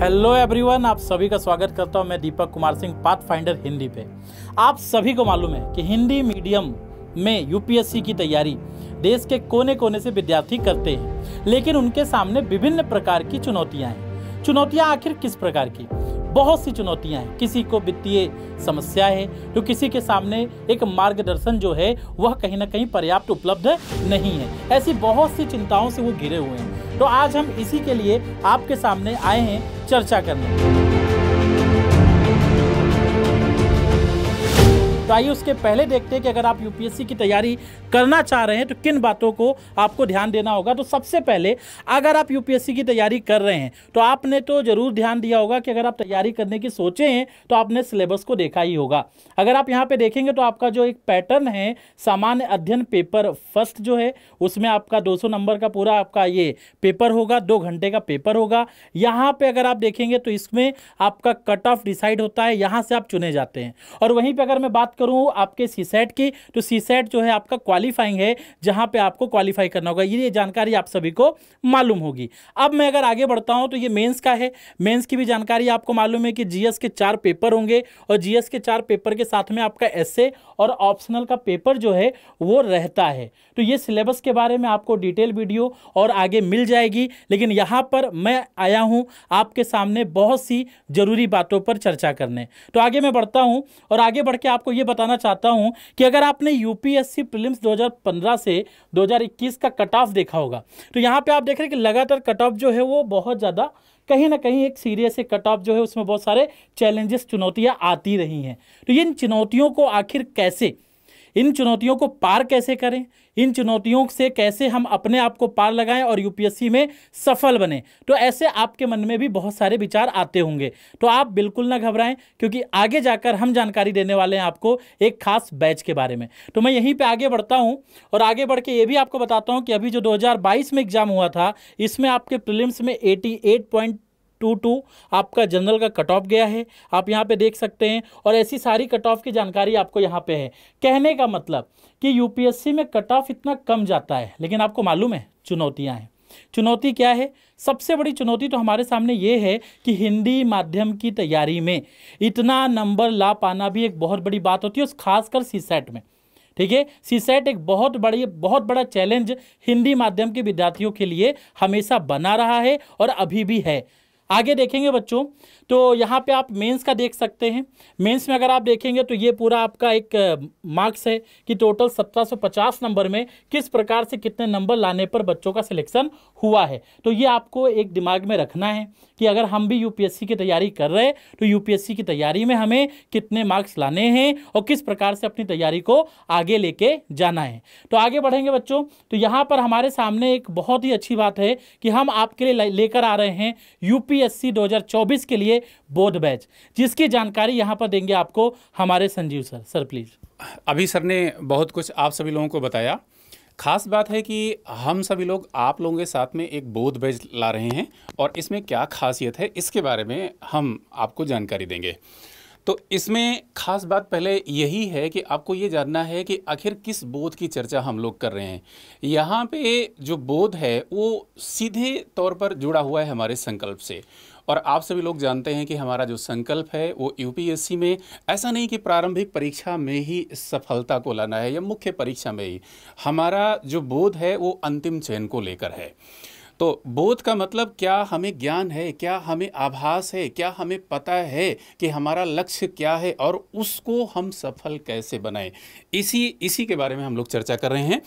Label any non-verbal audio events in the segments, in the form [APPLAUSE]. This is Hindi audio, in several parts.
हेलो एवरीवन आप सभी का स्वागत करता हूं मैं दीपक कुमार सिंह पाथ फाइंडर हिंदी पे आप सभी को मालूम है कि हिंदी मीडियम में यूपीएससी की तैयारी देश के कोने कोने से विद्यार्थी करते हैं लेकिन उनके सामने विभिन्न प्रकार की चुनौतियां हैं चुनौतियां आखिर किस प्रकार की बहुत सी चुनौतियां हैं किसी को वित्तीय समस्या है तो किसी के सामने एक मार्गदर्शन जो है वह कहीं ना कहीं पर्याप्त उपलब्ध नहीं है ऐसी बहुत सी चिंताओं से वो घिरे हुए हैं तो आज हम इसी के लिए आपके सामने आए हैं चर्चा करने तो आइए उसके पहले देखते हैं कि अगर आप यूपीएससी की तैयारी करना चाह रहे हैं तो किन बातों को आपको ध्यान देना होगा तो सबसे पहले अगर आप यूपीएससी की तैयारी कर रहे हैं तो आपने तो ज़रूर ध्यान दिया होगा कि अगर आप तैयारी करने की सोचे हैं तो आपने सिलेबस को देखा ही होगा अगर आप यहाँ पर देखेंगे तो आपका जो एक पैटर्न है सामान्य अध्ययन पेपर फर्स्ट जो है उसमें आपका दो नंबर का पूरा आपका ये पेपर होगा दो घंटे का पेपर होगा यहाँ पर अगर आप देखेंगे तो इसमें आपका कट ऑफ डिसाइड होता है यहाँ से आप चुने जाते हैं और वहीं पर अगर मैं बात करूँ आपके सी सेट की तो सी सेट जो है आपका क्वालिफाइंग है जहाँ पे आपको क्वालिफाई करना होगा ये जानकारी आप सभी को मालूम होगी अब मैं अगर आगे बढ़ता हूँ तो ये मेन्स का है मेंस की भी जानकारी आपको मालूम है कि जीएस के चार पेपर होंगे और जीएस के चार पेपर के साथ में आपका एस और ऑप्शनल का पेपर जो है वो रहता है तो ये सिलेबस के बारे में आपको डिटेल वीडियो और आगे मिल जाएगी लेकिन यहाँ पर मैं आया हूँ आपके सामने बहुत सी ज़रूरी बातों पर चर्चा करने तो आगे मैं बढ़ता हूँ और आगे बढ़ के आपको ये बताना चाहता हूं कि अगर आपने यूपीएससी प्रीलिम्स 2015 से 2021 का कट ऑफ देखा होगा तो यहां पे आप देख रहे हैं कि लगातार कट ऑफ जो है वो बहुत ज़्यादा कहीं ना कहीं एक सीरियस से कट ऑफ जो है उसमें बहुत सारे चैलेंजेस चुनौतियाँ आती रही हैं तो इन चुनौतियों को आखिर कैसे इन चुनौतियों को पार कैसे करें इन चुनौतियों से कैसे हम अपने आप को पार लगाएं और यूपीएससी में सफल बने तो ऐसे आपके मन में भी बहुत सारे विचार आते होंगे तो आप बिल्कुल ना घबराएं क्योंकि आगे जाकर हम जानकारी देने वाले हैं आपको एक खास बैच के बारे में तो मैं यहीं पर आगे बढ़ता हूँ और आगे बढ़ के ये भी आपको बताता हूँ कि अभी जो दो में एग्ज़ाम हुआ था इसमें आपके प्रिलिम्स में एटी टू टू आपका जनरल का कट ऑफ गया है आप यहाँ पे देख सकते हैं और ऐसी सारी कट ऑफ की जानकारी आपको यहाँ पे है कहने का मतलब कि यूपीएससी में कट ऑफ इतना कम जाता है लेकिन आपको मालूम है चुनौतियाँ हैं चुनौती क्या है सबसे बड़ी चुनौती तो हमारे सामने ये है कि हिंदी माध्यम की तैयारी में इतना नंबर ला पाना भी एक बहुत बड़ी बात होती है खासकर सी सेट e में ठीक है सी सेट e एक बहुत बड़ी बहुत बड़ा चैलेंज हिंदी माध्यम के विद्यार्थियों के लिए हमेशा बना रहा है और अभी भी है आगे देखेंगे बच्चों तो यहाँ पे आप मेंस का देख सकते हैं मेंस में अगर आप देखेंगे तो ये पूरा आपका एक मार्क्स है कि टोटल 1750 नंबर में किस प्रकार से कितने नंबर लाने पर बच्चों का सिलेक्शन हुआ है तो ये आपको एक दिमाग में रखना है कि अगर हम भी यूपीएससी की तैयारी कर रहे हैं तो यूपीएससी की तैयारी में हमें कितने मार्क्स लाने हैं और किस प्रकार से अपनी तैयारी को आगे लेके जाना है तो आगे बढ़ेंगे बच्चों तो यहाँ पर हमारे सामने एक बहुत ही अच्छी बात है कि हम आपके लिए लेकर आ रहे हैं यूपी यूपीएससी 2024 के लिए बोध बैच जिसकी जानकारी यहाँ पर देंगे आपको हमारे संजीव सर सर प्लीज़ अभी सर ने बहुत कुछ आप सभी लोगों को बताया खास बात है कि हम सभी लोग आप लोगों के साथ में एक बोध बैच ला रहे हैं और इसमें क्या खासियत है इसके बारे में हम आपको जानकारी देंगे तो इसमें खास बात पहले यही है कि आपको ये जानना है कि आखिर किस बोध की चर्चा हम लोग कर रहे हैं यहाँ पे जो बोध है वो सीधे तौर पर जुड़ा हुआ है हमारे संकल्प से और आप सभी लोग जानते हैं कि हमारा जो संकल्प है वो यूपीएससी में ऐसा नहीं कि प्रारंभिक परीक्षा में ही सफलता को लाना है या मुख्य परीक्षा में ही हमारा जो बोध है वो अंतिम चयन को लेकर है तो बोध का मतलब क्या हमें ज्ञान है क्या हमें आभास है क्या हमें पता है कि हमारा लक्ष्य क्या है और उसको हम सफल कैसे बनाएं इसी इसी के बारे में हम लोग चर्चा कर रहे हैं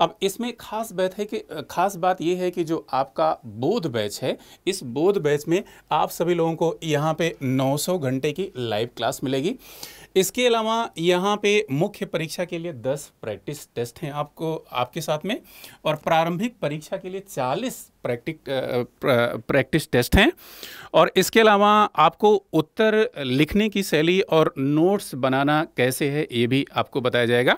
अब इसमें खास बात है कि खास बात यह है कि जो आपका बोध बैच है इस बोध बैच में आप सभी लोगों को यहाँ पे 900 घंटे की लाइव क्लास मिलेगी इसके अलावा यहाँ पे मुख्य परीक्षा के लिए 10 प्रैक्टिस टेस्ट हैं आपको आपके साथ में और प्रारंभिक परीक्षा के लिए 40 प्रैक्टिक प्रैक्टिस टेस्ट हैं और इसके अलावा आपको उत्तर लिखने की शैली और नोट्स बनाना कैसे है ये भी आपको बताया जाएगा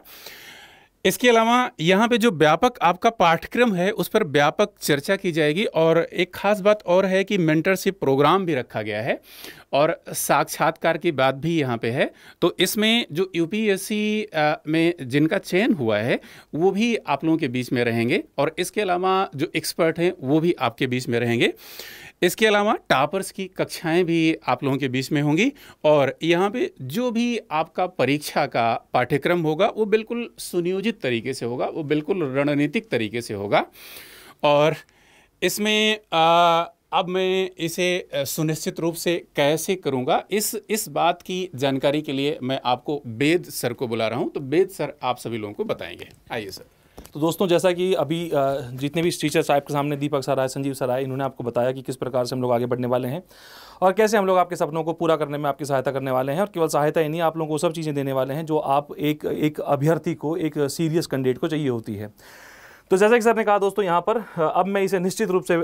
इसके अलावा यहाँ पे जो व्यापक आपका पाठ्यक्रम है उस पर व्यापक चर्चा की जाएगी और एक खास बात और है कि मेंटरशिप प्रोग्राम भी रखा गया है और साक्षात्कार की बात भी यहाँ पे है तो इसमें जो यूपीएससी में जिनका चयन हुआ है वो भी आप लोगों के बीच में रहेंगे और इसके अलावा जो एक्सपर्ट हैं वो भी आपके बीच में रहेंगे इसके अलावा टापर्स की कक्षाएं भी आप लोगों के बीच में होंगी और यहाँ पे जो भी आपका परीक्षा का पाठ्यक्रम होगा वो बिल्कुल सुनियोजित तरीके से होगा वो बिल्कुल रणनीतिक तरीके से होगा और इसमें आ, अब मैं इसे सुनिश्चित रूप से कैसे करूँगा इस इस बात की जानकारी के लिए मैं आपको बेद सर को बुला रहा हूँ तो बेद सर आप सभी लोगों को बताएंगे आइए सर तो दोस्तों जैसा कि अभी जितने भी टीचर साहब के सामने दीपक सर आए संजीव सर आए इन्होंने आपको बताया कि किस प्रकार से हम लोग आगे बढ़ने वाले हैं और कैसे हम लोग आपके सपनों को पूरा करने में आपकी सहायता करने वाले हैं और केवल सहायता ही नहीं आप लोगों को सब चीज़ें देने वाले हैं जो आप एक एक अभ्यर्थी को एक सीरियस कैंडिडेट को चाहिए होती है तो जैसा कि सर ने कहा दोस्तों यहाँ पर अब मैं इसे निश्चित रूप से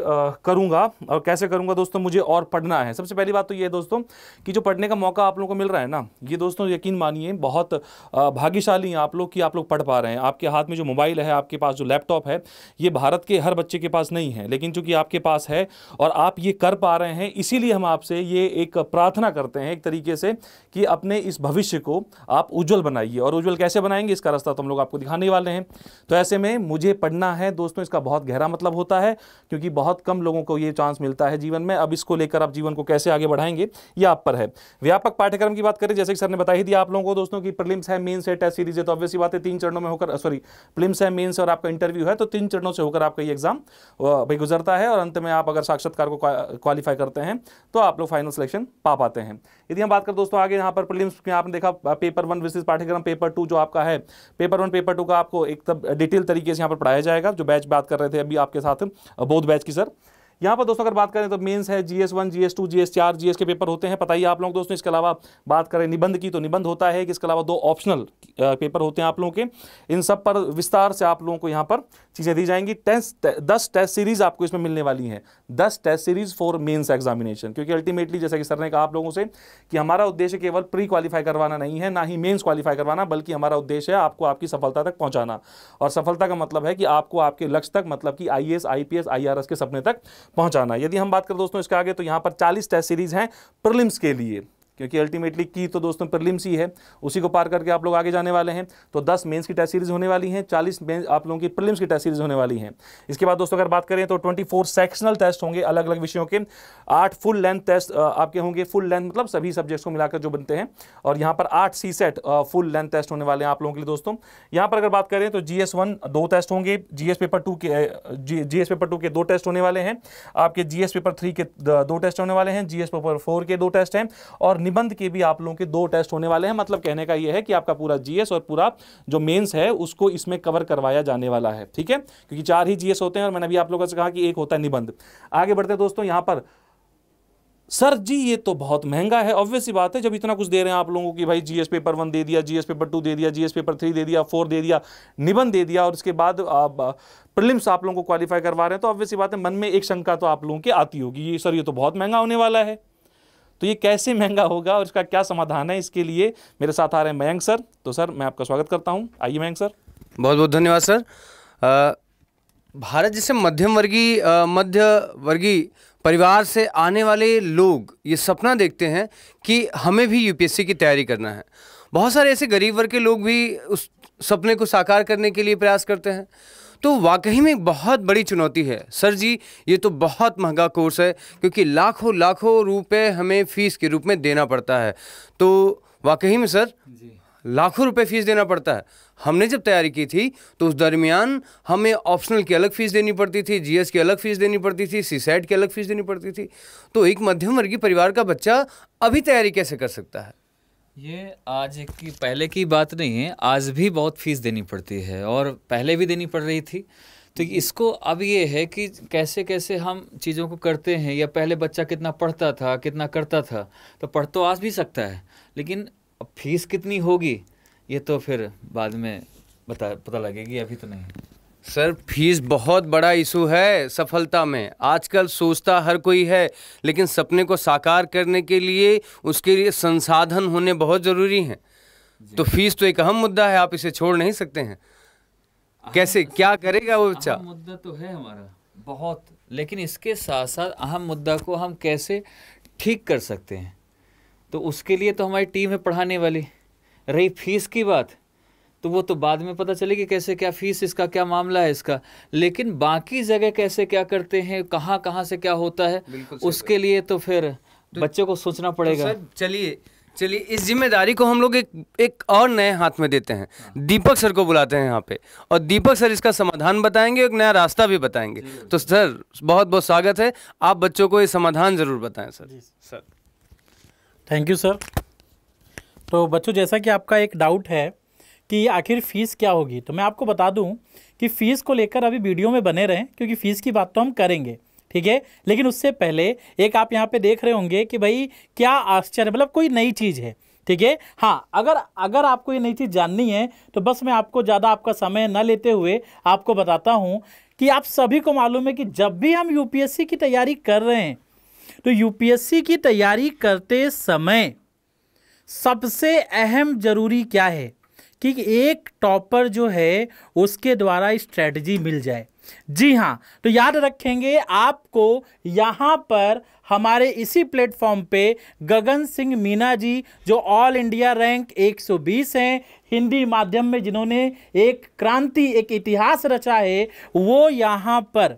करूँगा और कैसे करूँगा दोस्तों मुझे और पढ़ना है सबसे पहली बात तो ये दोस्तों कि जो पढ़ने का मौका आप लोगों को मिल रहा है ना ये दोस्तों यकीन मानिए बहुत भाग्यशाली हैं आप लोग कि आप लोग पढ़ पा रहे हैं आपके हाथ में जो मोबाइल है आपके पास जो लैपटॉप है ये भारत के हर बच्चे के पास नहीं है लेकिन चूंकि आपके पास है और आप ये कर पा रहे हैं इसीलिए हम आपसे ये एक प्रार्थना करते हैं एक तरीके से कि अपने इस भविष्य को आप उज्ज्वल बनाइए और उज्ज्वल कैसे बनाएंगे इसका रास्ता तो हम लोग आपको दिखाने वाले हैं तो ऐसे में मुझे पढ़ना है दोस्तों इसका बहुत गहरा मतलब होता है क्योंकि बहुत कम लोगों को ये चांस मिलता है जीवन में अब इसको लेकर आप जीवन को कैसे आगे बढ़ाएंगे ये आप पर है व्यापक पाठ्यक्रम की बात करें जैसे कि सर ने बता ही दिया आप लोगों को दोस्तों की प्रिलिम्स है मेन्स है टेस्ट सीरीज है तो ऑब्वियसली बात है तीन चरणों में होकर सॉरी प्रिलिम्स है मेन्स और आपका इंटरव्यू है तो तीन चरणों से होकर आपका ये एग्जाम भाई गुजरता है और अंत में आप अगर साक्षात्कार को क्वालिफाई करते हैं तो आप लोग फाइनल सिलेक्शन पा पाते हैं यदि हम बात करें दोस्तों आगे यहाँ पर प्रीलिम्स में आपने देखा पेपर वन विशेष पाठ्यक्रम पेपर टू जो आपका है पेपर वन पेपर टू का आपको एक डिटेल तरीके से यहाँ पर पढ़ाया जाएगा जो बैच बात कर रहे थे अभी आपके साथ बोध बैच की सर यहाँ पर दोस्तों अगर बात करें तो मेंस है GS one GS two GS चार जीएस के पेपर होते हैं पता ही आप लोग दोस्तों इसके अलावा बात करें निबंध की तो निबंध होता है कि इसके अलावा दो ऑप्शनल पेपर होते हैं आप लोगों के इन सब पर विस्तार से आप लोगों को यहाँ पर चीज़ें दी जाएंगी टेस्ट दस टेस्ट सीरीज़ आपको इसमें मिलने वाली हैं दस test series for mains examination क्योंकि अल्टीमेटली जैसा कि सर ने कहा आप लोगों से कि हमारा उद्देश्य केवल प्री क्वालिफाई करवाना नहीं है ना ही मेन्स क्वालिफाई करवाना बल्कि हमारा उद्देश्य है आपको आपकी सफलता तक पहुँचाना और सफलता का मतलब है कि आपको आपके लक्ष्य तक मतलब कि I S I P S I R S के सपने तक पहुंचाना यदि हम बात करें दोस्तों इसके आगे तो यहां पर 40 टेस्ट सीरीज हैं प्रलिम्स के लिए क्योंकि अल्टीमेटली की तो दोस्तों प्रिलिम्स ही है उसी को पार करके आप लोग आगे जाने वाले हैं तो दस मेन्स की टेस्ट सीरीज होने वाली हैं चालीस मेन्स आप लोगों की प्रिलिम्स की टेस्ट सीरीज होने वाली हैं इसके बाद दोस्तों अगर बात करें तो ट्वेंटी सेक्शनल टेस्ट होंगे अलग अलग विषयों के आठ फुल लेंथ टेस्ट आपके होंगे फुल लेंथ मतलब सभी सब्जेक्ट्स को मिलाकर जो बनते हैं और यहाँ पर आठ CSAT full length test होने वाले हैं आप लोगों के लिए दोस्तों यहाँ पर अगर बात करें तो जी दो टेस्ट होंगे जी पेपर टू के जी पेपर टू के दो टेस्ट होने वाले हैं आपके जी पेपर थ्री के दो टेस्ट होने वाले हैं जी पेपर फोर के दो टेस्ट हैं और निबंध के भी आप लोगों के दो टेस्ट होने वाले हैं मतलब कहने का यह है कि आपका पूरा जीएस और पूरा जो मेंस है उसको इसमें कवर करवाया जाने वाला है ठीक है क्योंकि चार ही जीएस होते हैं और मैंने अभी आप लोगों से कहा कि एक होता है निबंध आगे बढ़ते दोस्तों यहां पर सर जी ये तो बहुत महंगा है ऑब्वियस ही बात है जब इतना कुछ दे रहे हैं आप लोगों की भाई जीएस पेपर वन दे दिया जीएस पेपर टू दे दिया जीएस पेपर थ्री दे दिया फोर दे दिया निबंध दे दिया और इसके बाद आप प्रिलिम्स आप लोगों को क्वालिफाई करवा रहे हैं तो ऑब्वियस ही बात है मन में एक शंका तो आप लोगों की आती होगी ये सर ये तो बहुत महंगा होने वाला है तो ये कैसे महंगा होगा और इसका क्या समाधान है इसके लिए मेरे साथ आ रहे हैं मयंक सर तो सर मैं आपका स्वागत करता हूँ आइए मयंक सर बहुत बहुत धन्यवाद सर भारत जैसे मध्यम वर्गीय मध्य वर्गीय परिवार से आने वाले लोग ये सपना देखते हैं कि हमें भी यूपीएससी की तैयारी करना है बहुत सारे ऐसे गरीब वर्ग के लोग भी उस सपने को साकार करने के लिए प्रयास करते हैं तो वाकई में बहुत बड़ी चुनौती है सर जी ये तो बहुत महंगा कोर्स है क्योंकि लाखों लाखों रुपए हमें फ़ीस के रूप में देना पड़ता है तो वाकई में सर लाखों रुपए फ़ीस देना पड़ता है हमने जब तैयारी की थी तो उस दरमियान हमें ऑप्शनल की अलग फ़ीस देनी पड़ती थी जीएस की अलग फ़ीस देनी पड़ती थी सीसैट की अलग फ़ीस देनी पड़ती थी तो एक मध्यम वर्गीय परिवार का बच्चा अभी तैयारी कैसे कर सकता है ये आज की पहले की बात नहीं है आज भी बहुत फीस देनी पड़ती है और पहले भी देनी पड़ रही थी तो इसको अब ये है कि कैसे कैसे हम चीज़ों को करते हैं या पहले बच्चा कितना पढ़ता था कितना करता था तो पढ़ तो आ भी सकता है लेकिन फीस कितनी होगी ये तो फिर बाद में बता पता लगेगी अभी तो नहीं सर फीस बहुत बड़ा इशू है सफलता में आजकल सोचता हर कोई है लेकिन सपने को साकार करने के लिए उसके लिए संसाधन होने बहुत ज़रूरी हैं तो फीस तो एक अहम मुद्दा है आप इसे छोड़ नहीं सकते हैं कैसे क्या करेगा वो बच्चा मुद्दा तो है हमारा बहुत लेकिन इसके साथ साथ अहम मुद्दा को हम कैसे ठीक कर सकते हैं तो उसके लिए तो हमारी टीम है पढ़ाने वाली रही फीस की बात तो वो तो बाद में पता चलेगी कैसे क्या फीस इसका क्या मामला है इसका लेकिन बाकी जगह कैसे क्या करते हैं कहाँ कहाँ से क्या होता है उसके लिए तो फिर तो, बच्चों को सोचना पड़ेगा तो चलिए चलिए इस जिम्मेदारी को हम लोग एक एक और नए हाथ में देते हैं हाँ। दीपक सर को बुलाते हैं यहाँ पे और दीपक सर इसका समाधान बताएंगे एक नया रास्ता भी बताएंगे तो सर बहुत बहुत स्वागत है आप बच्चों को ये समाधान ज़रूर बताएं sir sir thank you sir तो बच्चों जैसा कि आपका एक डाउट है कि आखिर फ़ीस क्या होगी तो मैं आपको बता दूं कि फ़ीस को लेकर अभी वीडियो में बने रहें क्योंकि फ़ीस की बात तो हम करेंगे ठीक है लेकिन उससे पहले एक आप यहाँ पे देख रहे होंगे कि भाई क्या आश्चर्य मतलब कोई नई चीज़ है ठीक है हाँ अगर अगर आपको ये नई चीज़ जाननी है तो बस मैं आपको ज़्यादा आपका समय न लेते हुए आपको बताता हूँ कि आप सभी को मालूम है कि जब भी हम यूपीएससी की तैयारी कर रहे हैं तो यूपीएससी की तैयारी करते समय सबसे अहम जरूरी क्या है कि एक टॉपर जो है उसके द्वारा स्ट्रेटजी मिल जाए जी हाँ तो याद रखेंगे आपको यहाँ पर हमारे इसी प्लेटफॉर्म पे गगन सिंह मीना जी जो ऑल इंडिया रैंक 120 हैं हिंदी माध्यम में जिन्होंने एक क्रांति एक इतिहास रचा है वो यहाँ पर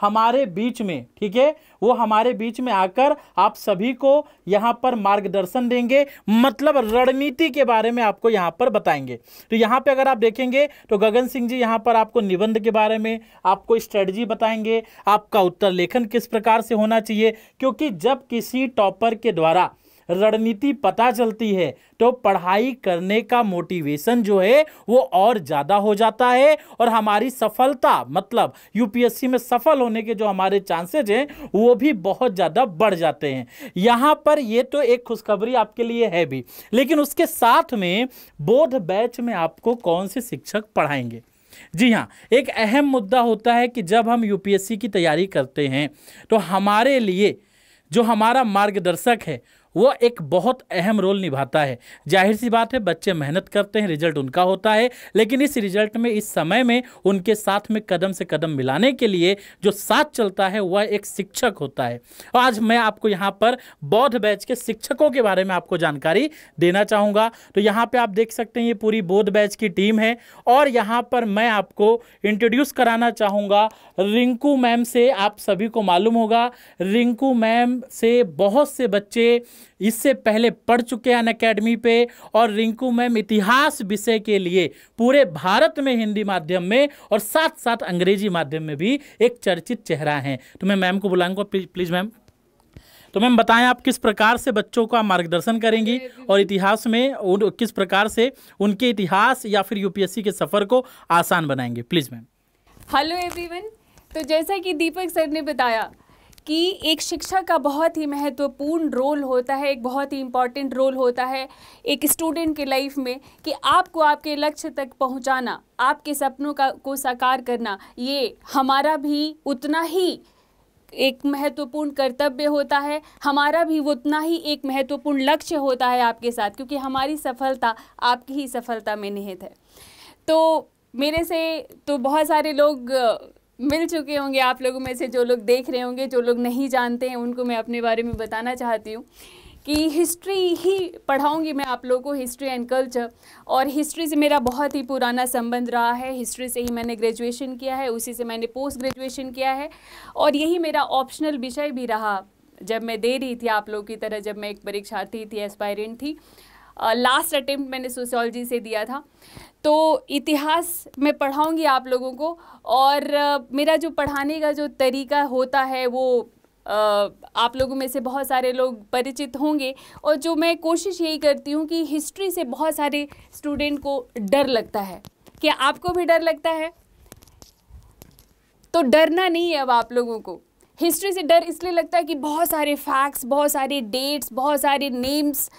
हमारे बीच में ठीक है वो हमारे बीच में आकर आप सभी को यहाँ पर मार्गदर्शन देंगे मतलब रणनीति के बारे में आपको यहाँ पर बताएंगे तो यहाँ पे अगर आप देखेंगे तो गगन सिंह जी यहाँ पर आपको निबंध के बारे में आपको स्ट्रेटजी बताएंगे आपका उत्तर लेखन किस प्रकार से होना चाहिए क्योंकि जब किसी टॉपर के द्वारा रणनीति पता चलती है तो पढ़ाई करने का मोटिवेशन जो है वो और ज़्यादा हो जाता है और हमारी सफलता मतलब यूपीएससी में सफल होने के जो हमारे चांसेज हैं वो भी बहुत ज़्यादा बढ़ जाते हैं यहाँ पर ये तो एक खुशखबरी आपके लिए है भी लेकिन उसके साथ में बोध बैच में आपको कौन से शिक्षक पढ़ाएंगे जी हाँ एक अहम मुद्दा होता है कि जब हम यूपीएससी की तैयारी करते हैं तो हमारे लिए जो हमारा मार्गदर्शक है वह एक बहुत अहम रोल निभाता है जाहिर सी बात है बच्चे मेहनत करते हैं रिजल्ट उनका होता है लेकिन इस रिजल्ट में इस समय में उनके साथ में कदम से कदम मिलाने के लिए जो साथ चलता है वह एक शिक्षक होता है आज मैं आपको यहाँ पर बौद्ध बैच के शिक्षकों के बारे में आपको जानकारी देना चाहूँगा तो यहाँ पर आप देख सकते हैं ये पूरी बौद्ध बैच की टीम है और यहाँ पर मैं आपको इंट्रोड्यूस कराना चाहूँगा रिंकू मैम से आप सभी को मालूम होगा रिंकू मैम से बहुत से बच्चे इससे पहले पढ़ चुके हैं अन अकेडमी पे और रिंकू मैम इतिहास विषय के लिए पूरे भारत में हिंदी माध्यम में और साथ साथ अंग्रेजी माध्यम में भी एक चर्चित चेहरा हैं तो मैं मैम को बुलाऊंगा प्लीज़ प्लीज मैम तो मैम बताएं आप किस प्रकार से बच्चों का मार्गदर्शन करेंगी और इतिहास में उन किस प्रकार से उनके इतिहास या फिर यू के सफ़र को आसान बनाएंगे प्लीज़ मैम हेलो एवरीवन तो जैसा कि दीपक सर ने बताया कि एक शिक्षक का बहुत ही महत्वपूर्ण रोल होता है एक बहुत ही इम्पॉर्टेंट रोल होता है एक स्टूडेंट के लाइफ में कि आपको आपके लक्ष्य तक पहुंचाना आपके सपनों का को साकार करना ये हमारा भी उतना ही एक महत्वपूर्ण कर्तव्य होता है हमारा भी उतना ही एक महत्वपूर्ण लक्ष्य होता है आपके साथ क्योंकि हमारी सफलता आपकी ही सफलता में निहित है तो मेरे से तो बहुत सारे लोग मिल चुके होंगे आप लोगों में से जो लोग देख रहे होंगे जो लोग नहीं जानते हैं उनको मैं अपने बारे में बताना चाहती हूँ कि हिस्ट्री ही पढ़ाऊँगी मैं आप लोगों को हिस्ट्री एंड कल्चर और हिस्ट्री से मेरा बहुत ही पुराना संबंध रहा है हिस्ट्री से ही मैंने ग्रेजुएशन किया है उसी से मैंने पोस्ट ग्रेजुएशन किया है और यही मेरा ऑप्शनल विषय भी रहा जब मैं दे रही थी आप लोगों की तरह जब मैं एक परीक्षार्थी थी एस्पायरेंट थी लास्ट अटेम्प्ट मैंने सोशोलॉजी से दिया था तो इतिहास मैं पढ़ाऊँगी आप लोगों को और मेरा जो पढ़ाने का जो तरीका होता है वो आप लोगों में से बहुत सारे लोग परिचित होंगे और जो मैं कोशिश यही करती हूँ कि हिस्ट्री से बहुत सारे स्टूडेंट को डर लगता है क्या आपको भी डर लगता है तो डरना नहीं है अब आप लोगों को हिस्ट्री से डर इसलिए लगता है कि बहुत सारे फैक्ट्स बहुत सारे डेट्स बहुत सारे नेम्स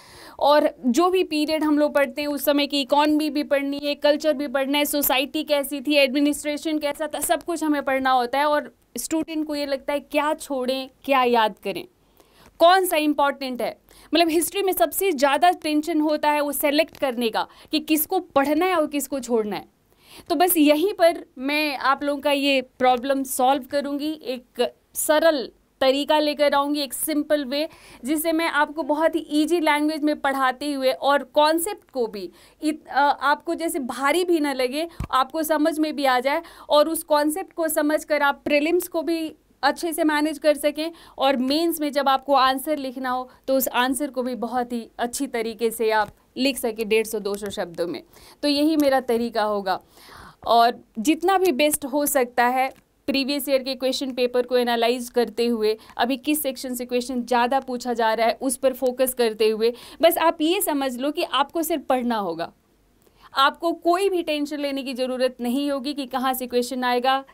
और जो भी पीरियड हम लोग पढ़ते हैं उस समय की इकॉनमी भी पढ़नी है कल्चर भी पढ़ना है सोसाइटी कैसी थी एडमिनिस्ट्रेशन कैसा था सब कुछ हमें पढ़ना होता है और स्टूडेंट को ये लगता है क्या छोड़ें क्या याद करें कौन सा इम्पॉर्टेंट है मतलब हिस्ट्री में सबसे ज़्यादा टेंशन होता है वो सेलेक्ट करने का कि किसको पढ़ना है और किसको छोड़ना है तो बस यहीं पर मैं आप लोगों का ये प्रॉब्लम सॉल्व करूँगी एक सरल तरीका लेकर आऊँगी एक सिंपल वे जिसे मैं आपको बहुत ही ईजी लैंग्वेज में पढ़ाते हुए और कॉन्सेप्ट को भी इत, आ, आपको जैसे भारी भी ना लगे आपको समझ में भी आ जाए और उस कॉन्सेप्ट को समझ कर आप प्रिलिम्स को भी अच्छे से मैनेज कर सकें और मेंस में जब आपको आंसर लिखना हो तो उस आंसर को भी बहुत ही अच्छी तरीके से आप लिख सकें डेढ़ सौ दो सौ शब्दों में तो यही मेरा तरीका होगा और जितना भी बेस्ट हो सकता है प्रीवियस ईयर के क्वेश्चन पेपर को एनालाइज करते हुए अभी किस सेक्शन से क्वेश्चन ज़्यादा पूछा जा रहा है उस पर फोकस करते हुए बस आप ये समझ लो कि आपको सिर्फ पढ़ना होगा आपको कोई भी टेंशन लेने की ज़रूरत नहीं होगी कि कहाँ से क्वेश्चन आएगा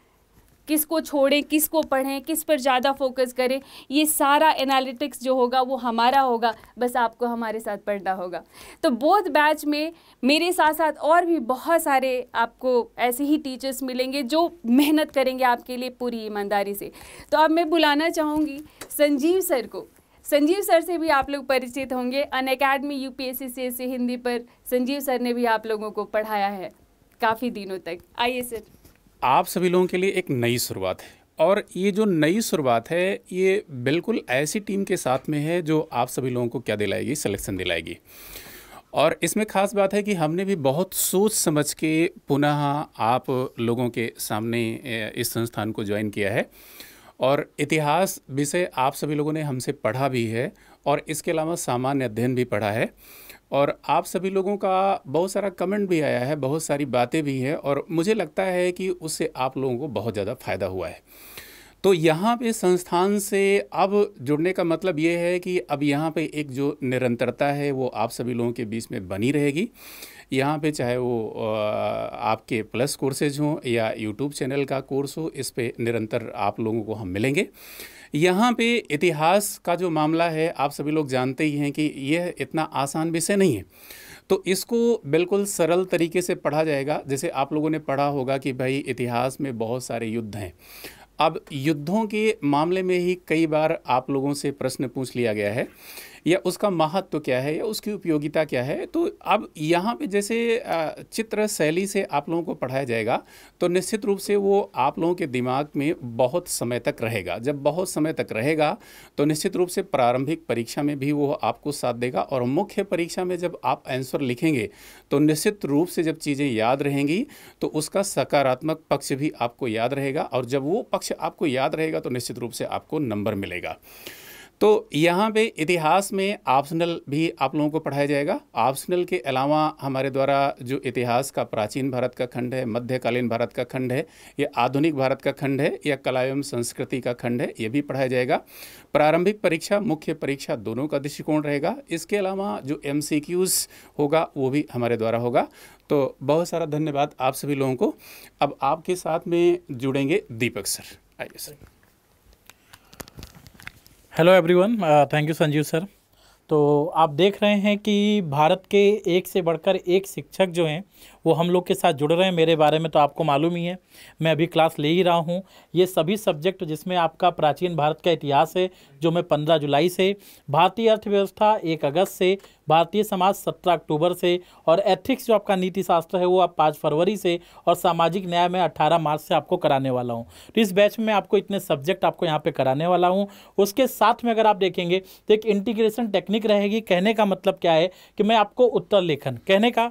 किसको छोड़ें किसको पढ़ें किस पर ज़्यादा फोकस करें ये सारा एनालिटिक्स जो होगा वो हमारा होगा बस आपको हमारे साथ पढ़ना होगा तो बोध बैच में मेरे साथ साथ और भी बहुत सारे आपको ऐसे ही टीचर्स मिलेंगे जो मेहनत करेंगे आपके लिए पूरी ईमानदारी से तो अब मैं बुलाना चाहूँगी संजीव सर को संजीव सर से भी आप लोग परिचित होंगे Unacademy U P Hindi पर संजीव सर ने भी आप लोगों को पढ़ाया है काफ़ी दिनों तक आइए सर आप सभी लोगों के लिए एक नई शुरुआत है और ये जो नई शुरुआत है ये बिल्कुल ऐसी टीम के साथ में है जो आप सभी लोगों को क्या दिलाएगी सिलेक्शन दिलाएगी और इसमें ख़ास बात है कि हमने भी बहुत सोच समझ के पुनः आप लोगों के सामने इस संस्थान को ज्वाइन किया है और इतिहास विषय आप सभी लोगों ने हमसे पढ़ा भी है और इसके अलावा सामान्य अध्ययन भी पढ़ा है और आप सभी लोगों का बहुत सारा कमेंट भी आया है बहुत सारी बातें भी हैं और मुझे लगता है कि उससे आप लोगों को बहुत ज़्यादा फ़ायदा हुआ है तो यहाँ पे संस्थान से अब जुड़ने का मतलब ये है कि अब यहाँ पे एक जो निरंतरता है वो आप सभी लोगों के बीच में बनी रहेगी यहाँ पे चाहे वो आपके प्लस कोर्सेज हों या यूट्यूब चैनल का कोर्स हो इस पर निरंतर आप लोगों को हम मिलेंगे यहाँ पे इतिहास का जो मामला है आप सभी लोग जानते ही हैं कि यह इतना आसान विषय नहीं है तो इसको बिल्कुल सरल तरीके से पढ़ा जाएगा जैसे आप लोगों ने पढ़ा होगा कि भाई इतिहास में बहुत सारे युद्ध हैं अब युद्धों के मामले में ही कई बार आप लोगों से प्रश्न पूछ लिया गया है या उसका महत्व तो क्या है या उसकी उपयोगिता क्या है तो अब यहाँ पे जैसे चित्र शैली से आप लोगों को पढ़ाया जाएगा तो निश्चित रूप से वो आप लोगों के दिमाग में बहुत समय तक रहेगा जब बहुत समय तक रहेगा तो निश्चित रूप से प्रारंभिक परीक्षा में भी वो आपको साथ देगा और मुख्य परीक्षा में जब आप आंसर लिखेंगे तो निश्चित रूप से जब चीज़ें याद रहेंगी तो उसका सकारात्मक पक्ष भी आपको याद रहेगा और जब वो पक्ष आपको याद रहेगा तो निश्चित रूप से आपको नंबर मिलेगा तो यहाँ पे इतिहास में ऑप्शनल भी आप लोगों को पढ़ाया जाएगा ऑप्शनल के अलावा हमारे द्वारा जो इतिहास का प्राचीन भारत का खंड है मध्यकालीन भारत का खंड है या आधुनिक भारत का खंड है या कला एवं संस्कृति का खंड है ये भी पढ़ाया जाएगा प्रारंभिक परीक्षा मुख्य परीक्षा दोनों का दृष्टिकोण रहेगा इसके अलावा जो एम होगा वो भी हमारे द्वारा होगा तो बहुत सारा धन्यवाद आप सभी लोगों को अब आपके साथ में जुड़ेंगे दीपक सर आइए sir hello everyone thank you Sanjeev sir तो आप देख रहे हैं कि भारत के एक से बढ़कर एक शिक्षक जो हैं वो हम लोग के साथ जुड़ रहे हैं मेरे बारे में तो आपको मालूम ही है मैं अभी क्लास ले ही रहा हूँ ये सभी सब्जेक्ट जिसमें आपका प्राचीन भारत का इतिहास है जो मैं पंद्रह जुलाई से भारतीय अर्थव्यवस्था एक अगस्त से भारतीय समाज सत्रह अक्टूबर से और एथिक्स जो आपका नीति शास्त्र है वो आप पाँच फरवरी से और सामाजिक न्याय में अट्ठारह मार्च से आपको कराने वाला हूँ तो इस बैच में आपको इतने सब्जेक्ट आपको यहाँ पर कराने वाला हूँ उसके साथ में अगर आप देखेंगे तो एक इंटीग्रेशन टेक्निक रहेगी कहने का मतलब क्या है कि मैं आपको उत्तर लेखन कहने का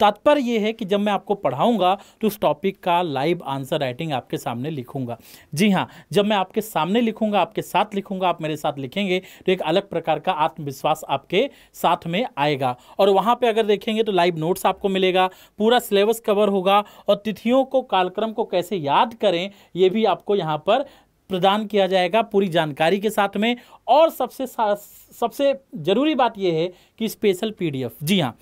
तात्पर्य ये है है कि जब मैं आपको पढ़ाऊंगा तो उस टॉपिक का लाइव आंसर राइटिंग आपके सामने लिखूंगा जी हाँ जब मैं आपके सामने लिखूंगा आपके साथ लिखूंगा आप मेरे साथ लिखेंगे तो एक अलग प्रकार का आत्मविश्वास आपके साथ में आएगा और वहाँ पर अगर देखेंगे तो लाइव नोट्स आपको मिलेगा पूरा सिलेबस कवर होगा और तिथियों को कालक्रम को कैसे याद करें ये भी आपको यहाँ पर प्रदान किया जाएगा पूरी जानकारी के साथ में और सबसे सबसे ज़रूरी बात यह है कि स्पेशल पीडीएफ जी हाँ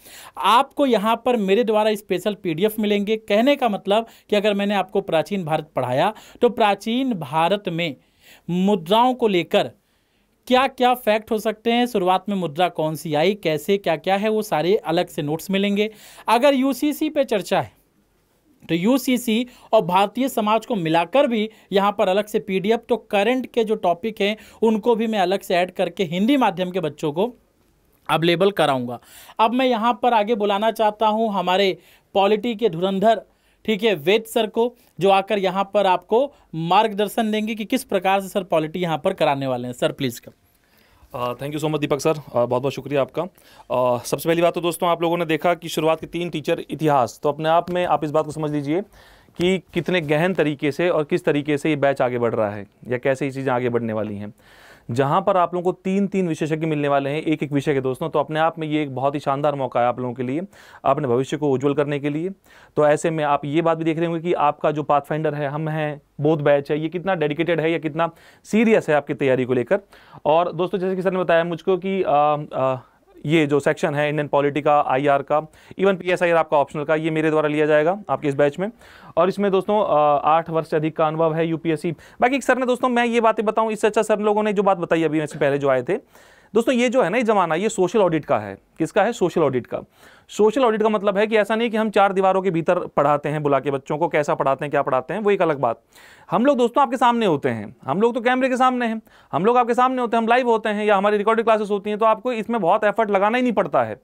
आपको यहाँ पर मेरे द्वारा स्पेशल पीडीएफ मिलेंगे कहने का मतलब कि अगर मैंने आपको प्राचीन भारत पढ़ाया तो प्राचीन भारत में मुद्राओं को लेकर क्या क्या फैक्ट हो सकते हैं शुरुआत में मुद्रा कौन सी आई कैसे क्या क्या है वो सारे अलग से नोट्स मिलेंगे अगर यूसीसी पे चर्चा है तो यूसीसी और भारतीय समाज को मिलाकर भी यहाँ पर अलग से पीडीएफ तो करंट के जो टॉपिक हैं उनको भी मैं अलग से ऐड करके हिंदी माध्यम के बच्चों को अवेलेबल कराऊंगा अब मैं यहाँ पर आगे बुलाना चाहता हूँ हमारे पॉलिटी के धुरंधर ठीक है वेद सर को जो आकर यहाँ पर आपको मार्गदर्शन देंगे कि किस प्रकार से सर पॉलिटी यहाँ पर कराने वाले हैं सर प्लीज़ कर thank you so much Deepak sir बहुत बहुत शुक्रिया आपका uh, सबसे पहली बात तो दोस्तों आप लोगों ने देखा कि शुरुआत के तीन टीचर इतिहास तो अपने आप में आप इस बात को समझ लीजिए कि कितने गहन तरीके से और किस तरीके से ये बैच आगे बढ़ रहा है या कैसे ये चीज़ें आगे बढ़ने वाली हैं जहां पर आप लोगों को तीन तीन विशेषज्ञ मिलने वाले हैं एक एक विषय के दोस्तों तो अपने आप में ये एक बहुत ही शानदार मौका है आप लोगों के लिए अपने भविष्य को उज्ज्वल करने के लिए तो ऐसे में आप ये बात भी देख रहे होंगे कि आपका जो पाथफाइंडर है हम हैं बोध बैच है ये कितना डेडिकेटेड है या कितना सीरियस है आपकी तैयारी को लेकर और दोस्तों जैसे कि सर ने बताया मुझको कि ये जो सेक्शन है इंडियन पॉलिटी का आई का इवन पी आपका ऑप्शनल का ये मेरे द्वारा लिया जाएगा आपके इस बैच में और इसमें दोस्तों आठ वर्ष से अधिक का अनुभव है यूपीएससी बाकी सर ने दोस्तों मैं ये बातें बताऊँ इससे अच्छा सर लोगों ने जो बात बताई अभी इससे पहले जो आए थे दोस्तों ये जो है ना ये जमाना ये सोशल ऑडिट का है किसका है सोशल ऑडिट का सोशल ऑडिट का मतलब है कि ऐसा नहीं कि हम चार दीवारों के भीतर पढ़ाते हैं बुला के बच्चों को कैसा पढ़ाते हैं क्या पढ़ाते हैं वो एक अलग बात हम लोग दोस्तों आपके सामने होते हैं हम लोग तो कैमरे के सामने हैं हम लोग आपके सामने होते हैं हम लाइव होते हैं या हमारी रिकॉर्डेड क्लासेस होती हैं तो आपको इसमें बहुत एफर्ट लगाना ही नहीं पड़ता है